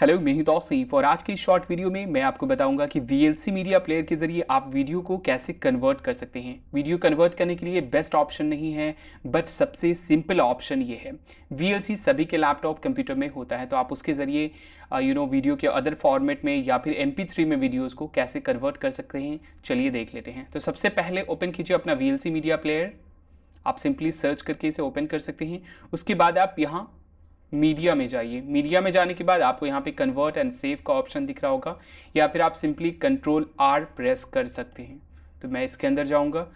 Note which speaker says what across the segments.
Speaker 1: hello मैं हूं तोसी और आज की शॉर्ट वीडियो में मैं आपको बताऊंगा कि वी मीडिया प्लेयर के जरिए आप वीडियो को कैसे कन्वर्ट कर सकते हैं वीडियो कन्वर्ट करने के लिए बेस्ट ऑप्शन नहीं है बट सबसे सिंपल ऑप्शन ये है वी सभी के लैपटॉप कंप्यूटर में होता है तो आप उसके ज़रिए यू नो वीडियो के अदर फॉर्मेट में या फिर एम में वीडियोज़ को कैसे कन्वर्ट कर सकते हैं चलिए देख लेते हैं तो सबसे पहले ओपन कीजिए अपना वी मीडिया प्लेयर आप सिंपली सर्च करके इसे ओपन कर सकते हैं उसके बाद आप यहाँ मीडिया में जाइए मीडिया में जाने के बाद आपको यहाँ पे कन्वर्ट एंड सेव का ऑप्शन दिख रहा होगा या फिर आप सिंपली कंट्रोल आर प्रेस कर सकते हैं तो मैं इसके अंदर जाऊँगा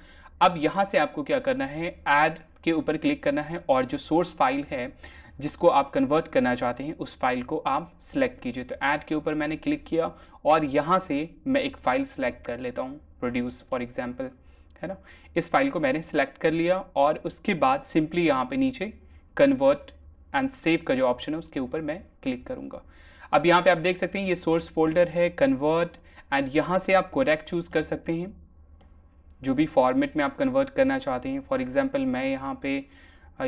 Speaker 1: अब यहाँ से आपको क्या करना है ऐड के ऊपर क्लिक करना है और जो सोर्स फाइल है जिसको आप कन्वर्ट करना चाहते हैं उस फाइल को आप सेलेक्ट कीजिए तो ऐड के ऊपर मैंने क्लिक किया और यहाँ से मैं एक फ़ाइल सेलेक्ट कर लेता हूँ प्रोड्यूस फॉर एग्जाम्पल है ना इस फाइल को मैंने सेलेक्ट कर लिया और उसके बाद सिंपली यहाँ पे नीचे कन्वर्ट एंड सेव का जो ऑप्शन है उसके ऊपर मैं क्लिक करूँगा अब यहाँ पे आप देख सकते हैं ये सोर्स फोल्डर है कन्वर्ट एंड यहाँ से आप कोडेक चूज़ कर सकते हैं जो भी फॉर्मेट में आप कन्वर्ट करना चाहते हैं फॉर एग्ज़ाम्पल मैं यहाँ पे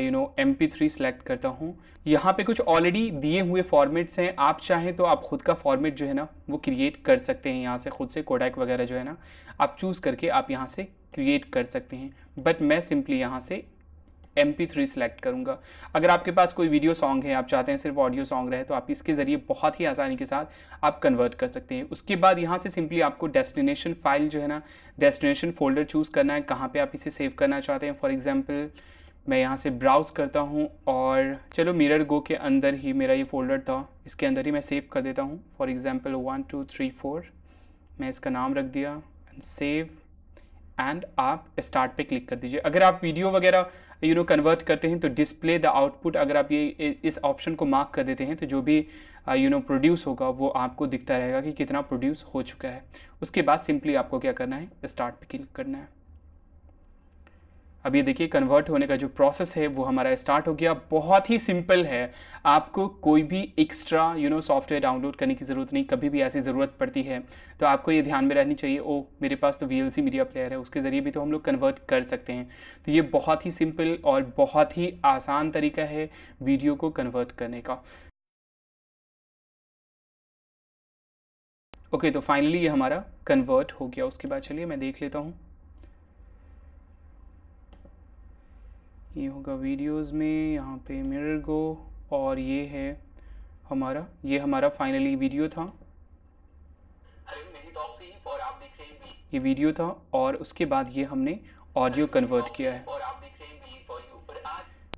Speaker 1: you know M P three select करता हूँ यहाँ पे कुछ ऑलरेडी दिए हुए फॉर्मेट्स हैं आप चाहें तो आप खुद का फॉर्मेट जो है ना वो क्रिएट कर सकते हैं यहाँ से खुद से कोडेक वगैरह जो है ना आप चूज़ करके आप यहाँ से क्रिएट कर सकते हैं बट मैं सिंपली यहाँ से एम पी सेलेक्ट करूँगा अगर आपके पास कोई वीडियो सॉन्ग है आप चाहते हैं सिर्फ ऑडियो सॉन्ग रहे तो आप इसके ज़रिए बहुत ही आसानी के साथ आप कन्वर्ट कर सकते हैं उसके बाद यहाँ से सिंपली आपको डेस्टिनेशन फाइल जो है ना डेस्टिनेशन फोल्डर चूज़ करना है कहाँ पर आप इसे सेव करना चाहते हैं फॉर एग्ज़ाम्पल मैं यहाँ से ब्राउज़ करता हूँ और चलो मिरर गो के अंदर ही मेरा ये फोल्डर था इसके अंदर ही मैं सेव कर देता हूँ for example one two three four मैं इसका नाम रख दिया एंड सेव एंड आप स्टार्ट पे क्लिक कर दीजिए अगर आप वीडियो वगैरह यू नो कन्वर्ट करते हैं तो डिस्प्ले द आउटपुट अगर आप ये इस ऑप्शन को मार्क कर देते हैं तो जो भी यू नो प्रोड्यूस होगा वो आपको दिखता रहेगा कि कितना प्रोड्यूस हो चुका है उसके बाद सिंपली आपको क्या करना है स्टार्ट पे क्लिक करना है अब ये देखिए कन्वर्ट होने का जो प्रोसेस है वो हमारा स्टार्ट हो गया बहुत ही सिंपल है आपको कोई भी extra you know software download करने की ज़रूरत नहीं कभी भी ऐसी ज़रूरत पड़ती है तो आपको ये ध्यान में रहनी चाहिए ओ मेरे पास तो वी मीडिया प्लेयर है उसके ज़रिए भी तो हम लोग कन्वर्ट कर सकते हैं तो ये बहुत ही सिंपल और बहुत ही आसान तरीका है वीडियो को कन्वर्ट करने का ओके okay, तो फाइनली ये हमारा कन्वर्ट हो गया उसके बाद चलिए मैं देख लेता हूँ ये होगा वीडियोस में यहाँ पे मिरर गो और ये है हमारा ये हमारा फाइनली वीडियो था तो ये वीडियो था और उसके बाद ये हमने ऑडियो कन्वर्ट किया है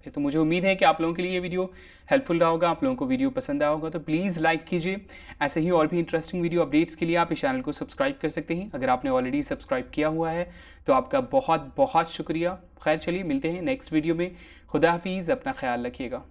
Speaker 1: है तो मुझे उम्मीद है कि आप लोगों के लिए ये वीडियो हेल्पफुल रहा होगा आप लोगों को वीडियो पसंद आया होगा तो प्लीज़ लाइक कीजिए ऐसे ही और भी इंटरेस्टिंग वीडियो अपडेट्स के लिए आप इस चैनल को सब्सक्राइब कर सकते हैं अगर आपने ऑलरेडी सब्सक्राइब किया हुआ है तो आपका बहुत बहुत शुक्रिया खैर चलिए मिलते हैं नेक्स्ट वीडियो में खुदा हाफिज़ अपना ख्याल रखिएगा